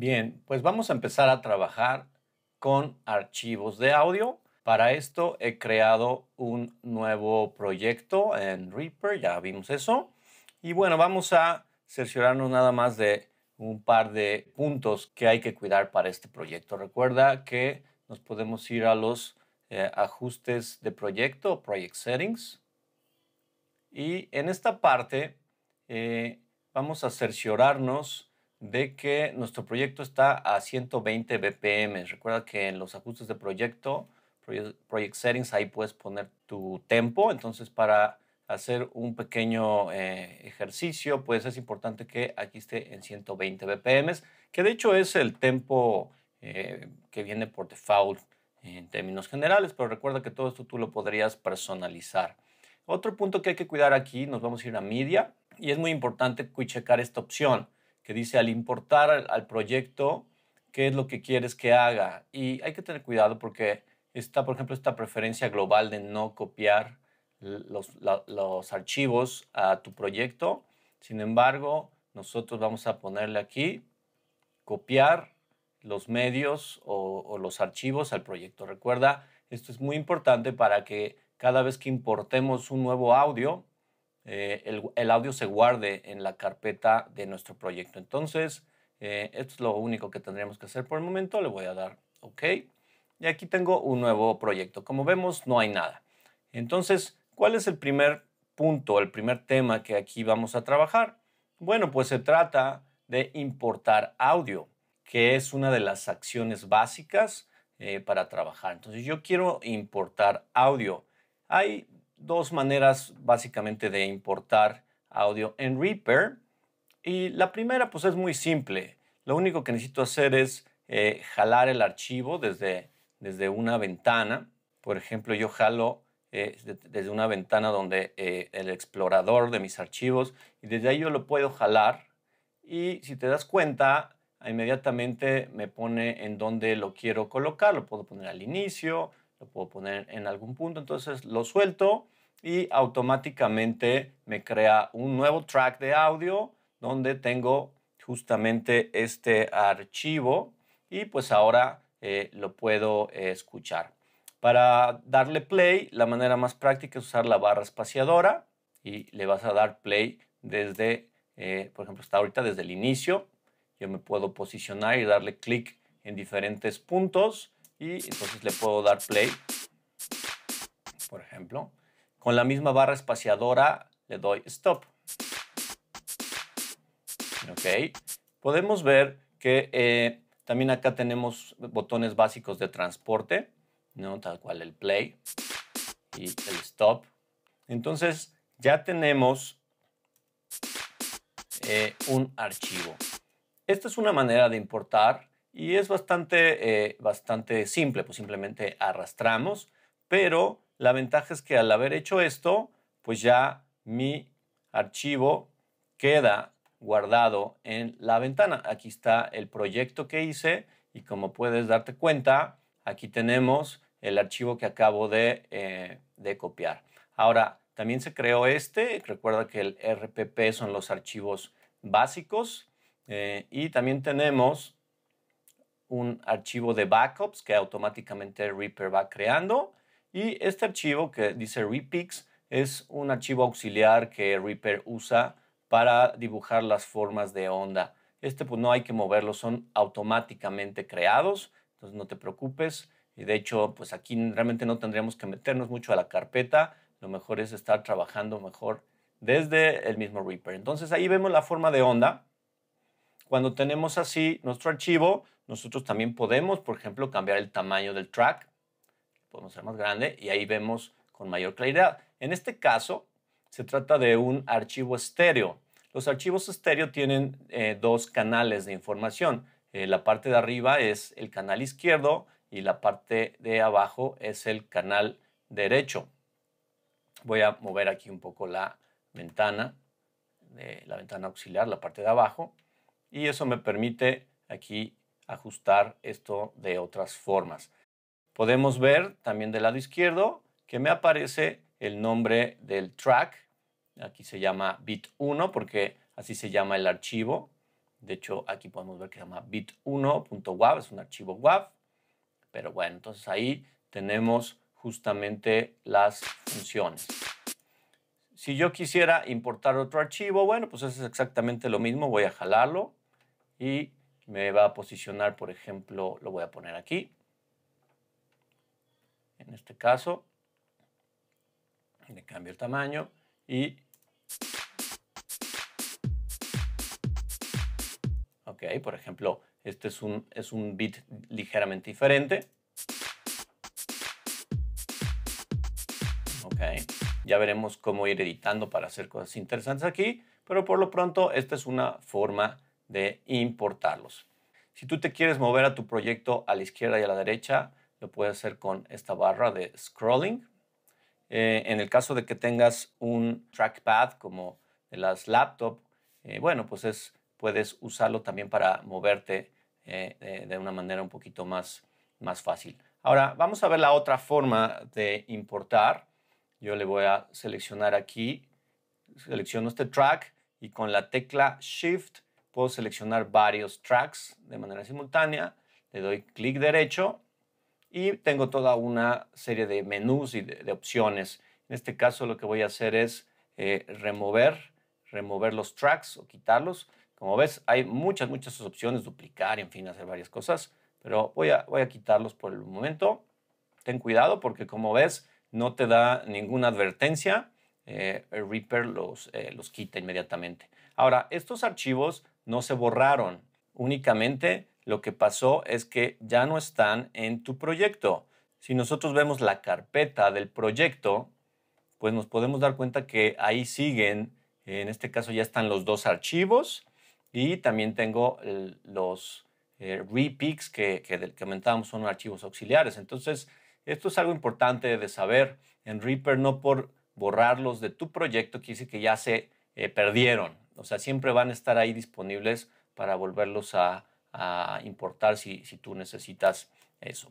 Bien, pues vamos a empezar a trabajar con archivos de audio. Para esto he creado un nuevo proyecto en Reaper, ya vimos eso. Y bueno, vamos a cerciorarnos nada más de un par de puntos que hay que cuidar para este proyecto. Recuerda que nos podemos ir a los eh, ajustes de proyecto, Project Settings. Y en esta parte eh, vamos a cerciorarnos de que nuestro proyecto está a 120 BPM. Recuerda que en los ajustes de proyecto, Project Settings, ahí puedes poner tu tempo. Entonces, para hacer un pequeño eh, ejercicio, pues es importante que aquí esté en 120 BPM, que de hecho es el tempo eh, que viene por default en términos generales, pero recuerda que todo esto tú lo podrías personalizar. Otro punto que hay que cuidar aquí, nos vamos a ir a Media y es muy importante checar esta opción que dice al importar al proyecto, qué es lo que quieres que haga. Y hay que tener cuidado porque está, por ejemplo, esta preferencia global de no copiar los, archivos a tu proyecto. Sin embargo, nosotros vamos a ponerle aquí copiar los medios o los archivos al proyecto. Recuerda, esto es muy importante para que cada vez que importemos un nuevo audio, eh, el, audio se guarde en la carpeta de nuestro proyecto. Entonces, eh, esto es lo único que tendríamos que hacer por el momento. Le voy a dar OK. Y aquí tengo un nuevo proyecto. Como vemos, no hay nada. Entonces, ¿cuál es el primer punto, el primer tema que aquí vamos a trabajar? Bueno, pues se trata de importar audio, que es una de las acciones básicas eh, para trabajar. Entonces, yo quiero importar audio. Hay dos maneras básicamente de importar audio en Reaper. Y la primera pues es muy simple. Lo único que necesito hacer es eh, jalar el archivo desde, desde una ventana. Por ejemplo, yo jalo eh, desde una ventana donde eh, el explorador de mis archivos y desde ahí yo lo puedo jalar. Y si te das cuenta, inmediatamente me pone en donde lo quiero colocar. Lo puedo poner al inicio, lo puedo poner en algún punto, entonces lo suelto y automáticamente me crea un nuevo track de audio donde tengo justamente este archivo y pues ahora eh, lo puedo eh, escuchar. Para darle play, la manera más práctica es usar la barra espaciadora y le vas a dar play desde, eh, por ejemplo, está ahorita desde el inicio. Yo me puedo posicionar y darle clic en diferentes puntos y entonces le puedo dar play, por ejemplo. Con la misma barra espaciadora le doy stop. Ok. Podemos ver que eh, también acá tenemos botones básicos de transporte, ¿no? Tal cual el play y el stop. Entonces ya tenemos eh, un archivo. Esta es una manera de importar y es bastante, eh, bastante simple, pues simplemente arrastramos, pero la ventaja es que al haber hecho esto, pues ya mi archivo queda guardado en la ventana. Aquí está el proyecto que hice y como puedes darte cuenta, aquí tenemos el archivo que acabo de, eh, copiar. Ahora, también se creó este, recuerda que el RPP son los archivos básicos eh, y también tenemos un archivo de backups que automáticamente Reaper va creando. Y este archivo que dice Repix es un archivo auxiliar que Reaper usa para dibujar las formas de onda. Este pues no hay que moverlo, son automáticamente creados, entonces no te preocupes. Y de hecho, pues aquí realmente no tendríamos que meternos mucho a la carpeta, lo mejor es estar trabajando mejor desde el mismo Reaper. Entonces ahí vemos la forma de onda cuando tenemos así nuestro archivo, nosotros también podemos, por ejemplo, cambiar el tamaño del track, podemos hacer más grande y ahí vemos con mayor claridad. En este caso, se trata de un archivo estéreo. Los archivos estéreo tienen eh, dos canales de información. Eh, la parte de arriba es el canal izquierdo y la parte de abajo es el canal derecho. Voy a mover aquí un poco la ventana, eh, la ventana auxiliar, la parte de abajo y eso me permite aquí ajustar esto de otras formas. Podemos ver también del lado izquierdo que me aparece el nombre del track. Aquí se llama bit 1 porque así se llama el archivo. De hecho, aquí podemos ver que se llama bit1.wav, es un archivo WAV. Pero bueno, entonces ahí tenemos justamente las funciones. Si yo quisiera importar otro archivo, bueno, pues eso es exactamente lo mismo. Voy a jalarlo y me va a posicionar, por ejemplo, lo voy a poner aquí, en este caso, le cambio el tamaño y... Ok, por ejemplo, este es un, es un bit ligeramente diferente. Ok, ya veremos cómo ir editando para hacer cosas interesantes aquí, pero por lo pronto esta es una forma de importarlos. Si tú te quieres mover a tu proyecto a la izquierda y a la derecha, lo puedes hacer con esta barra de scrolling. Eh, en el caso de que tengas un trackpad como de las laptops, eh, bueno, pues es, puedes usarlo también para moverte eh, de una manera un poquito más, más fácil. Ahora, vamos a ver la otra forma de importar. Yo le voy a seleccionar aquí, selecciono este track y con la tecla Shift puedo seleccionar varios tracks de manera simultánea, le doy clic derecho y tengo toda una serie de menús y de, opciones. En este caso lo que voy a hacer es eh, remover, remover los tracks o quitarlos. Como ves, hay muchas, muchas opciones, duplicar, en fin, hacer varias cosas, pero voy a, voy a quitarlos por el momento. Ten cuidado porque como ves, no te da ninguna advertencia. Eh, Reaper los, eh, los quita inmediatamente. Ahora, estos archivos no se borraron. Únicamente lo que pasó es que ya no están en tu proyecto. Si nosotros vemos la carpeta del proyecto, pues nos podemos dar cuenta que ahí siguen, en este caso ya están los dos archivos y también tengo los eh, que, que comentábamos son archivos auxiliares. Entonces, esto es algo importante de saber en Reaper, no por borrarlos de tu proyecto, quiere decir que ya se eh, perdieron. O sea, siempre van a estar ahí disponibles para volverlos a, importar si tú necesitas eso.